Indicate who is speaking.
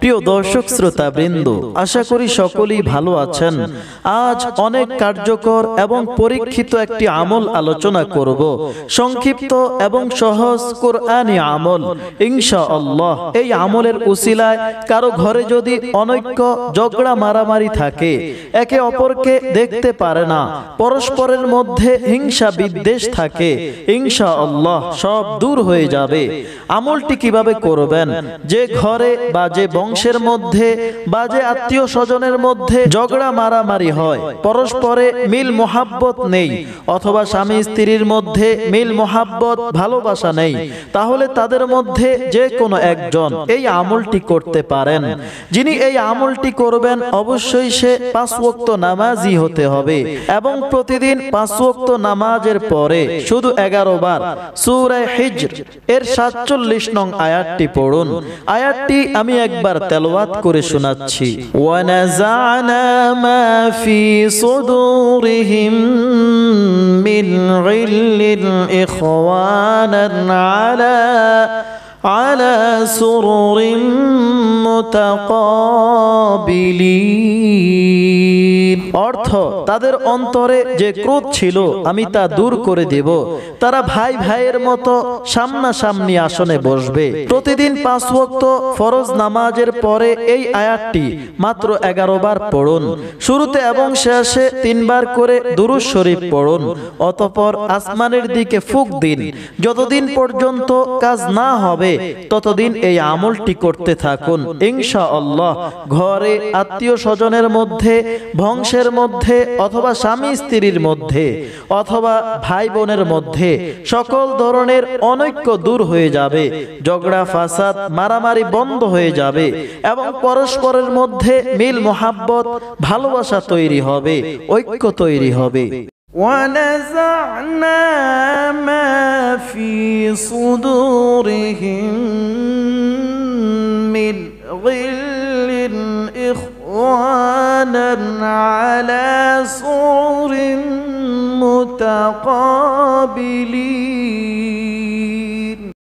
Speaker 1: প্রিয় দর্শক শ্রোতা বৃন্দ আশা করি সকলেই ভালো আছেন আজ অনেক কার্যকর এবং পরীক্ষিত একটি আমল আলোচনা করব সংক্ষিপ্ত এবং সহজ কোরআনি আমল ইনশা আল্লাহ এই আমলের উসিলায় কারো ঘরে যদি অনৈক্য ঝগড়া মারামারি থাকে একে অপরকে দেখতে পারে না পরস্পরের মধ্যে হিংসা বিদ্বেষ থাকে ইনশা আল্লাহ সব দূর হয়ে যাবে আমলটি কিভাবে করবেন যে ঘরে বা যে বং বংশের মধ্যে বা যে আত্মীয় স্বজনের মধ্যে ঝগড়া মারামারি হয় পরস্পরে মিল মোহাব্বত নেই অথবা স্বামী স্ত্রীর মধ্যে মিল মোহাব্বত ভালোবাসা নেই তাহলে তাদের মধ্যে যে কোনো একজন এই আমলটি করতে পারেন যিনি এই আমলটি করবেন অবশ্যই সে পাঁচ ওয়াক্ত নামাজি হতে হবে এবং প্রতিদিন পাঁচ নামাজের পরে শুধু এগারো বার সুরায় হিজ এর সাতচল্লিশ নং আয়াতটি পড়ুন আয়াতটি আমি একবার তেলাওয়াত করে
Speaker 2: শোনাচ্ছি ওয়ানাজানা মা ফি সুদুরিহিম মিন গিল্লিন ইখওয়ানান আলা على سرر متقابلين অর্থ তাদের অন্তরে
Speaker 1: যে ক্রোধ ছিল আমি তা দূর করে দেব তারা ভাই ভাইয়ের মতো সামনাসামনি আসনে বসবে প্রতিদিন পাঁচ ওয়াক্ত ফরজ নামাজের পরে এই আয়াতটি মাত্র এগারো বার পড়ুন শুরুতে এবং শেষে তিনবার করে দুরুজ শরীফ পড়ুন অতপর আসমানের দিকে ফুক দিন যতদিন পর্যন্ত কাজ না হবে ততদিন এই আমলটি করতে থাকুন ইনশা আল্লাহ ঘরে আত্মীয় স্বজনের মধ্যে ভংস বংশের মধ্যে অথবা স্বামী স্ত্রীর মধ্যে অথবা ভাই বোনের মধ্যে সকল ধরনের অনৈক্য দূর হয়ে যাবে ঝগড়া ফাসাদ মারামারি বন্ধ হয়ে যাবে এবং পরস্পরের মধ্যে মিল মোহাব্বত ভালোবাসা তৈরি হবে ঐক্য তৈরি হবে
Speaker 2: ونزعنا ما في قرآنا على سور متقابلين